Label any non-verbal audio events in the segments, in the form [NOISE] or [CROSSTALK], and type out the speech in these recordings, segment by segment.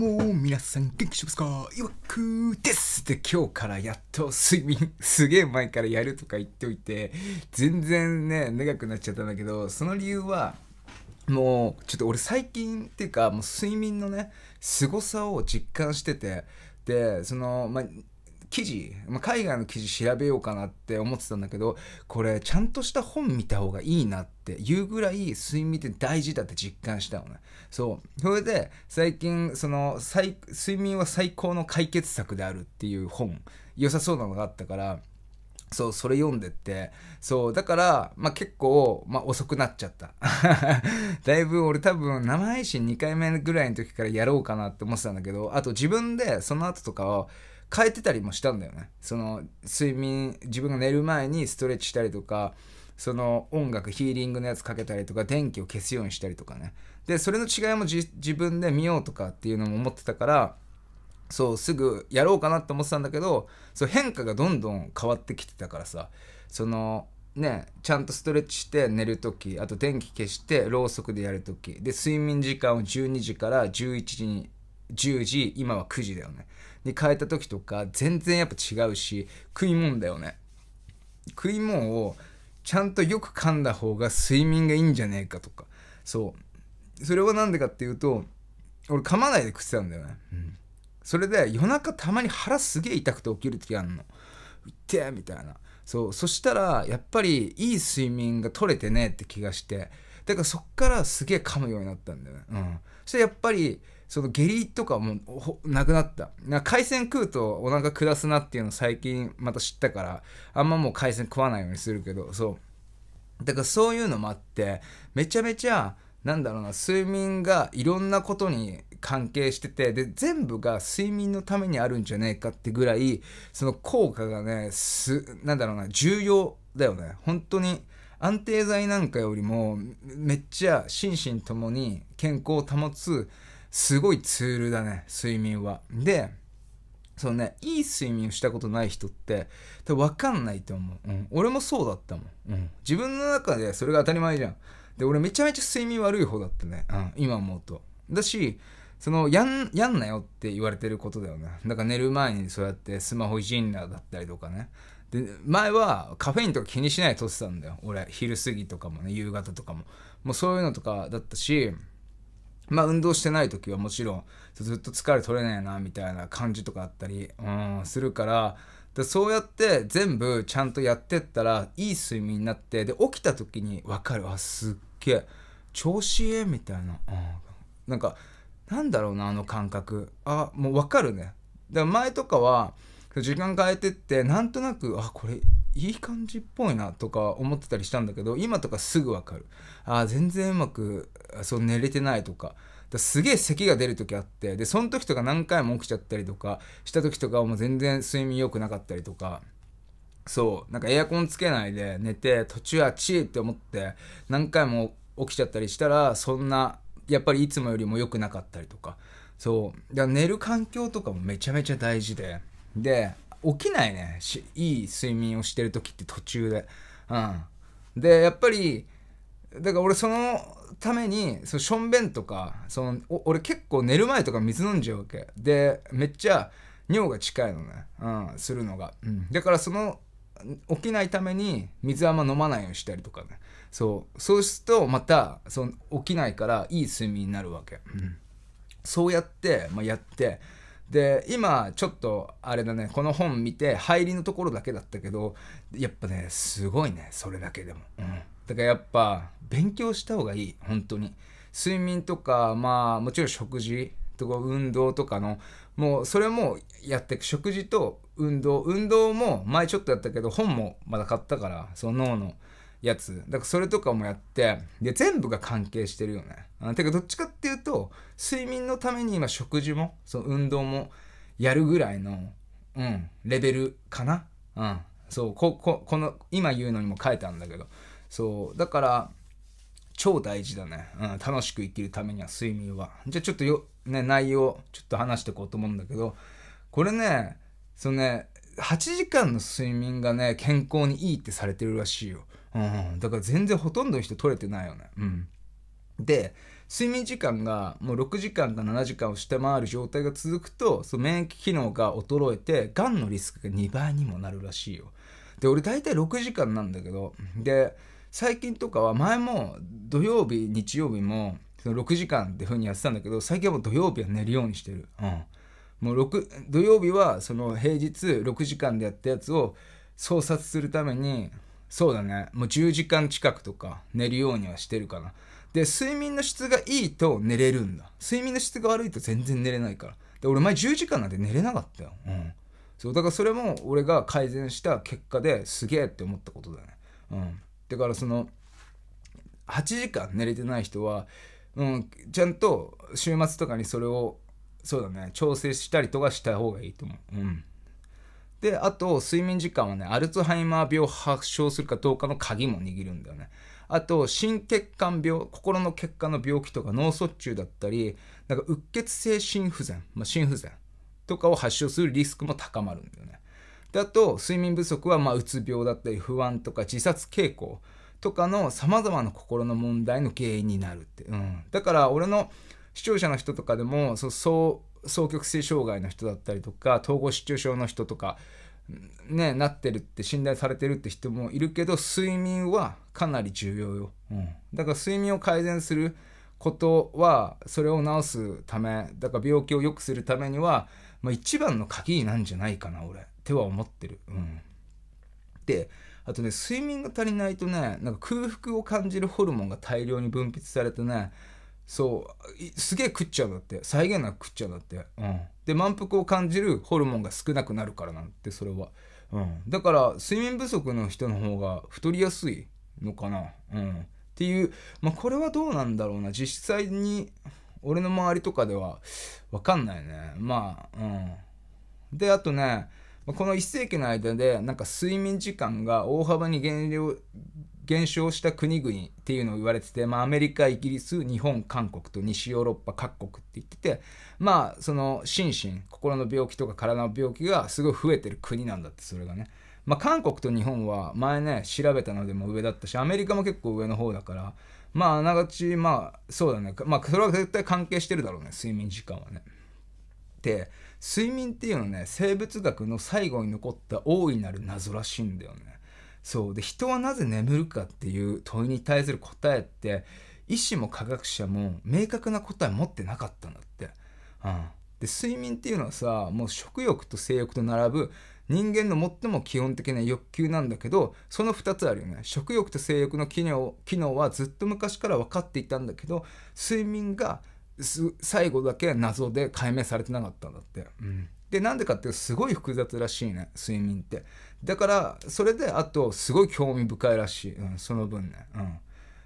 も皆さん元気しますかいわくですで今日からやっと睡眠 [LAUGHS] すげえ前からやるとか言っておいて全然ね長くなっちゃったんだけどその理由はもうちょっと俺最近っていうかもう睡眠のね凄さを実感しててでそのまあ記事、まあ、海外の記事調べようかなって思ってたんだけどこれちゃんとした本見た方がいいなっていうぐらい睡眠って大事だって実感したのねそうそれで最近その睡眠は最高の解決策であるっていう本良さそうなのがあったからそうそれ読んでってそうだから、まあ、結構、まあ、遅くなっちゃった [LAUGHS] だいぶ俺多分生配信2回目ぐらいの時からやろうかなって思ってたんだけどあと自分でその後とかを変えてたりもしたんだよねその睡眠自分が寝る前にストレッチしたりとかその音楽ヒーリングのやつかけたりとか電気を消すようにしたりとかねでそれの違いも自分で見ようとかっていうのも思ってたからそうすぐやろうかなって思ってたんだけどそう変化がどんどん変わってきてたからさそのねちゃんとストレッチして寝る時あと電気消してろうそくでやる時で睡眠時間を12時から11時に10時今は9時だよねに変えた時とか全然やっぱ違うし食い物だよね食い物をちゃんとよく噛んだ方が睡眠がいいんじゃねえかとかそうそれは何でかっていうと俺噛まないで食ってたんだよね、うん、それで夜中たまに腹すげえ痛くて起きる時あんの「いってみたいなそうそしたらやっぱりいい睡眠が取れてねって気がしてだからそっからすげえ噛むようになったんだよねうんそしてやっぱりその下痢とかもなくなった海鮮食うとお腹下すなっていうの最近また知ったからあんまもう海鮮食わないようにするけどそうだからそういうのもあってめちゃめちゃなんだろうな睡眠がいろんなことに関係しててで全部が睡眠のためにあるんじゃねえかってぐらいその効果がねすなんだろうな重要だよね本当に安定剤なんかよりもめっちゃ心身ともに健康を保つすごいツールだね、睡眠は。で、そのね、いい睡眠をしたことない人って、多分かんないと思う。うん、俺もそうだったもん,、うん。自分の中でそれが当たり前じゃん。で、俺めちゃめちゃ睡眠悪い方だったね。うん、今思うと。だし、そのやん、やんなよって言われてることだよね。だから寝る前にそうやってスマホいじんなだったりとかね。で、前はカフェインとか気にしないで撮ってたんだよ。俺、昼過ぎとかもね、夕方とかも。もうそういうのとかだったし、まあ運動してない時はもちろんずっと疲れ取れないなみたいな感じとかあったり、うん、するからだそうやって全部ちゃんとやってったらいい睡眠になってで起きた時に分かるあすっげえ調子ええみたいな、うん、なんかなんだろうなあの感覚あもう分かるねだ前とかは時間変えてってなんとなくあこれいい感じっぽいなとか思ってたりしたんだけど今とかすぐ分かるあ全然うまくそう寝れてないとか。だすげえ咳が出る時あってでその時とか何回も起きちゃったりとかした時とかはもう全然睡眠良くなかったりとかそうなんかエアコンつけないで寝て途中あっちって思って何回も起きちゃったりしたらそんなやっぱりいつもよりも良くなかったりとかそうだから寝る環境とかもめちゃめちゃ大事でで起きないねいい睡眠をしてる時って途中でうんでやっぱりだから俺そのためにそのしょんべんとかその俺結構寝る前とか水飲んじゃうわけでめっちゃ尿が近いのね、うん、するのが、うん、だからその起きないために水あんま飲まないようにしたりとかねそうそうするとまたその起きないからいい睡眠になるわけ、うん、そうやって、まあ、やってで今ちょっとあれだねこの本見て入りのところだけだったけどやっぱねすごいねそれだけでもうんだからやっぱ勉強した方がいい本当に睡眠とかまあもちろん食事とか運動とかのもうそれもやってく食事と運動運動も前ちょっとやったけど本もまだ買ったからその脳のやつだからそれとかもやってで全部が関係してるよねてかどっちかっていうと睡眠のために今食事もその運動もやるぐらいのうんレベルかなうんそうこここの今言うのにも書いてあるんだけどそうだから超大事だね、うん、楽しく生きるためには睡眠はじゃあちょっとよ、ね、内容ちょっと話していこうと思うんだけどこれねそのね8時間の睡眠がね健康にいいってされてるらしいよ、うん、だから全然ほとんどの人取れてないよねうんで睡眠時間がもう6時間か7時間を下回る状態が続くとその免疫機能が衰えてがんのリスクが2倍にもなるらしいよで俺大体6時間なんだけどで最近とかは前も土曜日日曜日もその6時間ってふう風にやってたんだけど最近はもう土曜日は寝るようにしてる、うん、もう土曜日はその平日6時間でやったやつを創殺するためにそうだねもう10時間近くとか寝るようにはしてるかなで睡眠の質がいいと寝れるんだ睡眠の質が悪いと全然寝れないからで俺前10時間なんて寝れなかったよ、うん、そうだからそれも俺が改善した結果ですげえって思ったことだねうんだからその8時間寝れてない人は、うん、ちゃんと週末とかにそれをそうだね調整したりとかした方がいいと思う。うんであと睡眠時間はねアルツハイマー病を発症するかどうかの鍵も握るんだよねあと心血管病心の血管の病気とか脳卒中だったりなんかうっ血性心不全、まあ、心不全とかを発症するリスクも高まるんだよねだと睡眠不足はまうつ病だったり不安とか自殺傾向とかのさまざまな心の問題の原因になるって、うん、だから俺の視聴者の人とかでもそう双極性障害の人だったりとか統合失調症の人とかねなってるって信頼されてるって人もいるけど睡眠はかなり重要よ、うん、だから睡眠を改善することはそれを治すためだから病気を良くするためには、まあ、一番の鍵なんじゃないかな俺ては思ってる。うん、であとね睡眠が足りないとねなんか空腹を感じるホルモンが大量に分泌されてねそうすげえ食っちゃうんだって際限なく食っちゃうんだって、うん、で満腹を感じるホルモンが少なくなるからなんてそれは、うん、だから睡眠不足の人の方が太りやすいのかな、うん、っていう、まあ、これはどうなんだろうな実際に俺の周りとかでは分かんないねまあうんであとねこの1世紀の間でなんか睡眠時間が大幅に減量減少した国々っていうのを言われてて、まあ、アメリカイギリス日本韓国と西ヨーロッパ各国って言っててまあその心身心の病気とか体の病気がすごい増えてる国なんだってそれがね。まあ、韓国と日本は前ね調べたのでも上だったしアメリカも結構上の方だからまああながちまあそうだねまあそれは絶対関係してるだろうね睡眠時間はね。で睡眠っていうのはね生物学の最後に残った大いなる謎らしいんだよね。そうで人はなぜ眠るかっていう問いに対する答えって医師も科学者も明確な答え持ってなかったんだって。うん、で睡眠っていうのはさもう食欲と性欲と並ぶ人間の最も基本的な欲求なんだけどその2つあるよね食欲と性欲の機能機能はずっと昔から分かっていたんだけど睡眠が最後だけ謎で解明されてなかったんだって。うんでなんでかっていうとすごい複雑らしいね睡眠ってだからそれであとすごい興味深いらしい、うん、その分ね、うん、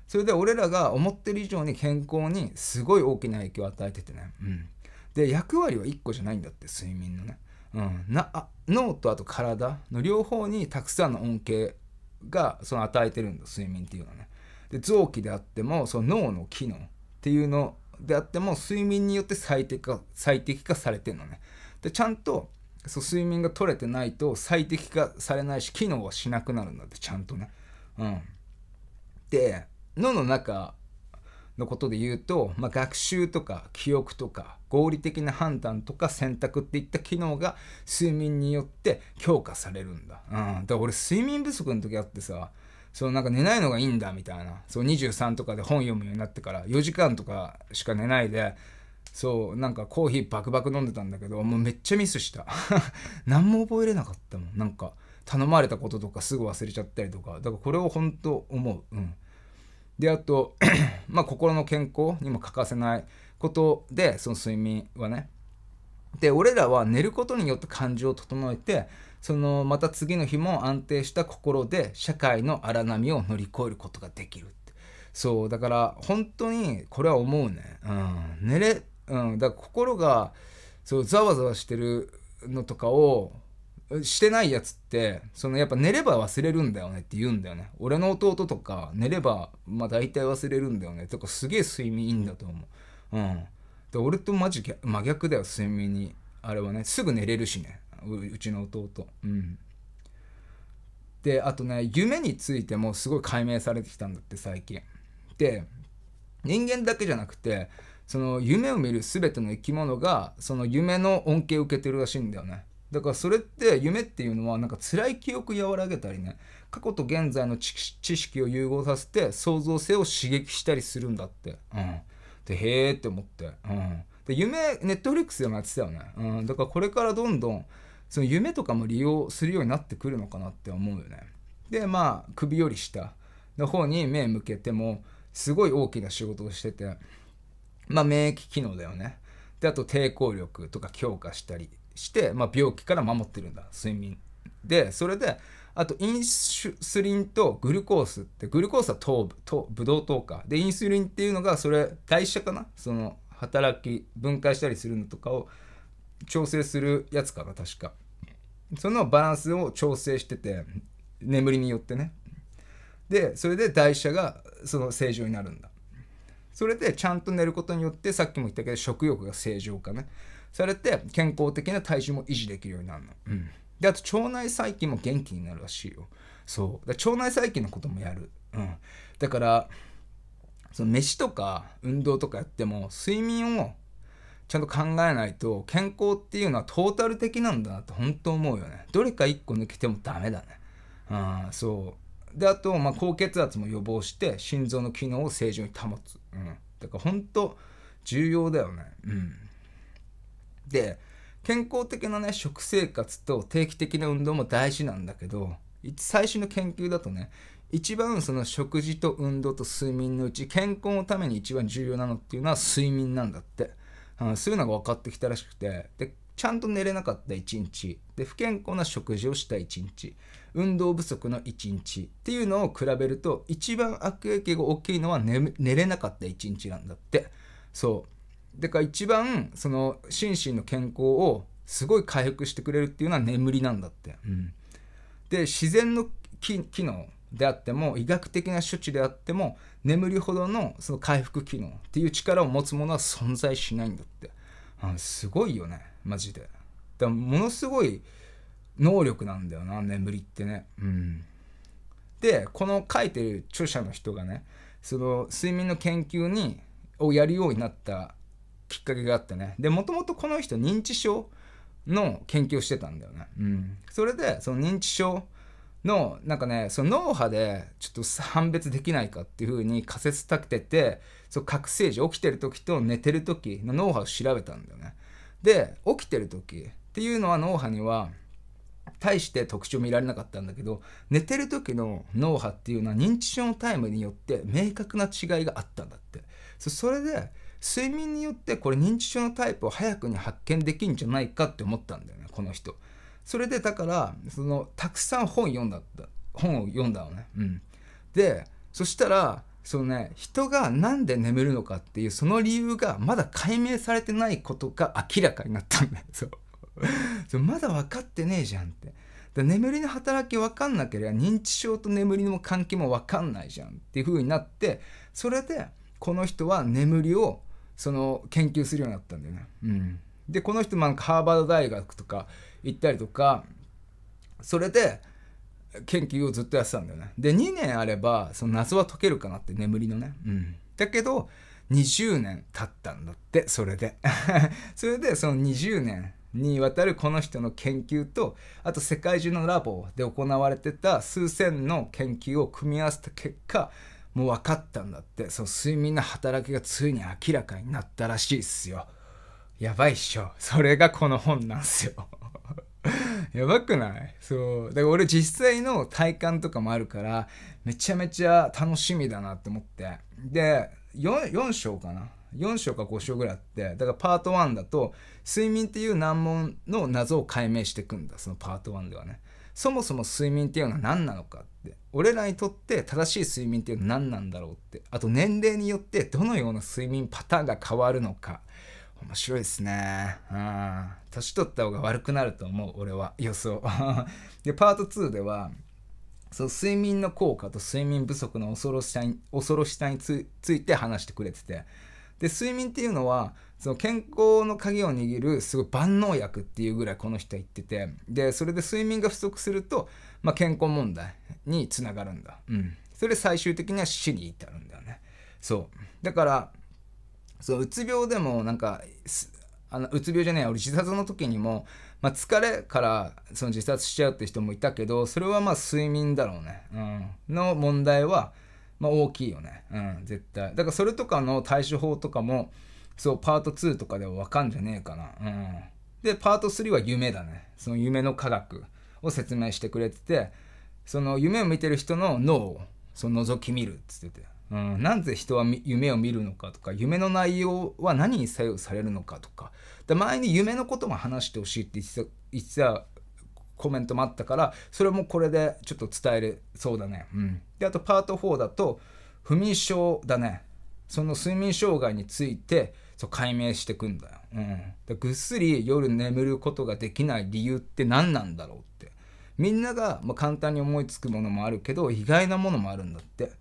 それで俺らが思ってる以上に健康にすごい大きな影響を与えててね、うん、で役割は1個じゃないんだって睡眠のね、うん、なあ脳とあと体の両方にたくさんの恩恵がその与えてるんだ睡眠っていうのはねで臓器であってもその脳の機能っていうのであっても睡眠によって最適化最適化されてるのねでちゃんとそう睡眠が取れてないと最適化されないし機能はしなくなるんだってちゃんとねうんで脳の中のことで言うと、まあ、学習とか記憶とか合理的な判断とか選択っていった機能が睡眠によって強化されるんだ。うん、だから俺睡眠不足の時あってさそのなんか寝ないのがいいんだみたいなそう23とかで本読むようになってから4時間とかしか寝ないでそうなんかコーヒーバクバク飲んでたんだけどもうめっちゃミスした [LAUGHS] 何も覚えれなかったもんなんか頼まれたこととかすぐ忘れちゃったりとかだからこれを本当思ううんであと [CLEARS THROAT] まあ心の健康にも欠かせないことでその睡眠はねで俺らは寝ることによって感情を整えてそのまた次の日も安定した心で社会の荒波を乗り越えることができるってそうだから本当にこれは思うねうん寝れうんだから心がそうざわざわしてるのとかをしてないやつってそのやっぱ寝れば忘れるんだよねって言うんだよね俺の弟とか寝ればまあ大体忘れるんだよねとかすげえ睡眠いいんだと思ううんで俺とマジ真逆だよ睡眠にあれはねすぐ寝れるしねうちの弟うんであとね夢についてもすごい解明されてきたんだって最近で人間だけじゃなくてその夢を見る全ての生き物がその夢の恩恵を受けてるらしいんだよねだからそれって夢っていうのはなんか辛い記憶和らげたりね過去と現在の知識を融合させて創造性を刺激したりするんだって、うん、でへえって思って、うん、で夢ネットフリックスでもやってたよね、うん、だからこれからどんどんその夢とかも利用するようになってくるのかなって思うよね。でまあ首より下の方に目向けてもすごい大きな仕事をしててまあ免疫機能だよね。であと抵抗力とか強化したりして、まあ、病気から守ってるんだ睡眠。でそれであとインスリンとグルコースってグルコースは糖分とブドウ糖かでインスリンっていうのがそれ代謝かなその働き分解したりするのとかを調整するやつかな確かそのバランスを調整してて眠りによってねでそれで代謝がその正常になるんだそれでちゃんと寝ることによってさっきも言ったけど食欲が正常化ねされて健康的な体重も維持できるようになるの、うん、であと腸内細菌も元気になるらしいよそう腸内細菌のこともやる、うん、だからその飯とか運動とかやっても睡眠をちゃんと考えないと健康っていうのはトータル的なんだなって本当思うよねどれか1個抜けてもダメだねうんそうであと、まあ、高血圧も予防して心臓の機能を正常に保つ、うん、だから本当重要だよねうんで健康的なね食生活と定期的な運動も大事なんだけど最新の研究だとね一番その食事と運動と睡眠のうち健康のために一番重要なのっていうのは睡眠なんだってうん、するのが分かってきたらしくてでちゃんと寝れなかった一日で不健康な食事をした一日運動不足の一日っていうのを比べると一番悪影響が大きいのは寝れなかった一日なんだってそうだから一番その心身の健康をすごい回復してくれるっていうのは眠りなんだって、うん、で自然の機能であっても医学的な処置であっても眠るほどのその回復機能っていう力を持つものは存在しないんだって、あすごいよねマジでだものすごい能力なんだよな眠りってねうんでこの書いてる著者の人がねその睡眠の研究にをやるようになったきっかけがあってねでもともとこの人認知症の研究をしてたんだよね、うん、それでその認知症のなんかねその脳波でちょっと判別できないかっていうふうに仮説立ててそ覚醒時起きてる時と寝てる時の脳波を調べたんだよね。で起きてる時っていうのは脳波には大して特徴見られなかったんだけど寝てる時の脳波っていうのは認知症のタイムによって明確な違いがあったんだってそれで睡眠によってこれ認知症のタイプを早くに発見できんじゃないかって思ったんだよねこの人。それでだからそのたくさん本読んだ本を読んだのね。うん、でそしたらそのね人が何で眠るのかっていうその理由がまだ解明されてないことが明らかになったんだよ。そうそまだ分かってねえじゃんって。で眠りの働き分かんなければ認知症と眠りの関係も分かんないじゃんっていう風になってそれでこの人は眠りをその研究するようになったんだよね。うん、でこの人なんかハーバード大学とか行ったりとかそれで研究をずっとやってたんだよねで2年あればその謎は解けるかなって眠りのね、うん、だけど20年経ったんだってそれで [LAUGHS] それでその20年にわたるこの人の研究とあと世界中のラボで行われてた数千の研究を組み合わせた結果もう分かったんだってその睡眠の働きがついに明らかになったらしいっすよやばいっしょそれがこの本なんすよ [LAUGHS] やばくないそうだから俺実際の体感とかもあるからめちゃめちゃ楽しみだなって思ってで 4, 4章かな4章か5章ぐらいあってだからパート1だと睡眠っていう難問の謎を解明していくんだそのパート1ではねそもそも睡眠っていうのは何なのかって俺らにとって正しい睡眠っていうのは何なんだろうってあと年齢によってどのような睡眠パターンが変わるのか面白いですね。うん。年取った方が悪くなると思う、俺は。予想。[LAUGHS] で、パート2では、そう、睡眠の効果と睡眠不足の恐ろしさに、恐ろしさについて話してくれてて。で、睡眠っていうのは、その健康の鍵を握るすごい万能薬っていうぐらいこの人は言っててでそれで睡眠が不足すると、まあ、健康問題につながるんだ、うん、それ最終的には死に至るんだよねそうだからそううつ病でもなんかあのうつ病じゃない俺自殺の時にも、まあ、疲れからその自殺しちゃうって人もいたけどそれはまあ睡眠だろうね、うん、の問題は、まあ、大きいよね、うん、絶対だからそれとかの対処法とかもそうパート2とかでは分かんじゃねえかな、うん、でパート3は夢だねその夢の科学を説明してくれててその夢を見てる人の脳をその覗き見るっつっててうん、なぜ人は夢を見るのかとか夢の内容は何に左右されるのかとかで前に夢のことも話してほしいって言ってたコメントもあったからそれもこれでちょっと伝えれそうだね、うん、であとパート4だと不眠症だねその睡眠障害についてそう解明してくんだよ、うん、だぐっすり夜眠ることができない理由って何なんだろうってみんなが、ま簡単に思いつくものもあるけど意外なものもあるんだって。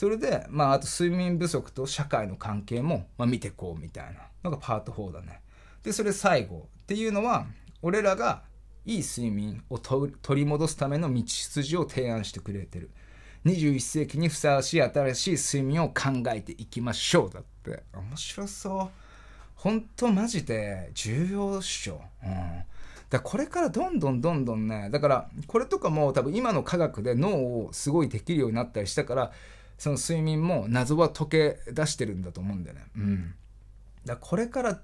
それで、まあ、あと睡眠不足と社会の関係も、まあ、見ていこうみたいなのがパート4だね。で、それ最後っていうのは、俺らがいい睡眠を取り戻すための道筋を提案してくれてる。21世紀にふさわしい新しい睡眠を考えていきましょうだって面白そうほんとマジで重要っしょ、うん、だこれからどんどんどんどんねだからこれとかも多分今の科学で脳をすごいできるようになったりしたからその睡眠も謎は解け出してるんだと思うんだよね。うん、だこれから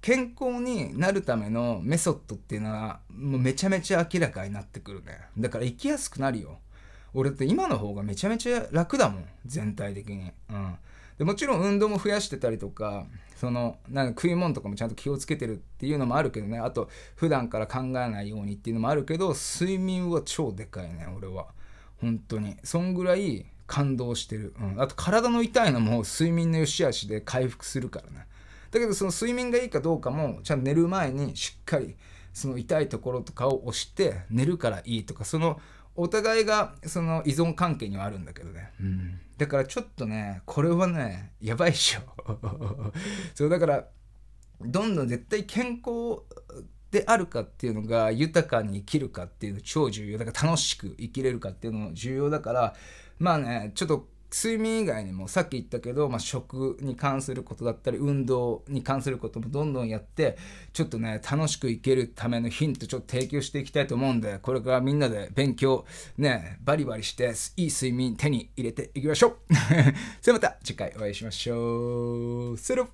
健康になるためのメソッドっていうのはもうめちゃめちゃ明らかになってくるねだから生きやすくなるよ俺って今の方がめちゃめちゃ楽だもん全体的にうんでもちろん運動も増やしてたりとかそのなんか食い物とかもちゃんと気をつけてるっていうのもあるけどねあと普段から考えないようにっていうのもあるけど睡眠は超でかいね俺は本当にそんぐらい感動してる、うん、あと体の痛いのも睡眠の良し悪しで回復するからねだけどその睡眠がいいかどうかもちゃんと寝る前にしっかりその痛いところとかを押して寝るからいいとかそのお互いがその依存関係にはあるんだけどね、うん、だからちょっとねこれはねやばいっしょ [LAUGHS] そうだからどんどん絶対健康であるかっていうのが豊かに生きるかっていうの超重要だから楽しく生きれるかっていうのも重要だからまあねちょっと睡眠以外にもさっき言ったけど、まあ、食に関することだったり運動に関することもどんどんやってちょっとね楽しく生けるためのヒントちょっと提供していきたいと思うんでこれからみんなで勉強ねバリバリしていい睡眠手に入れていきましょう [LAUGHS] それではまた次回お会いしましょうセロ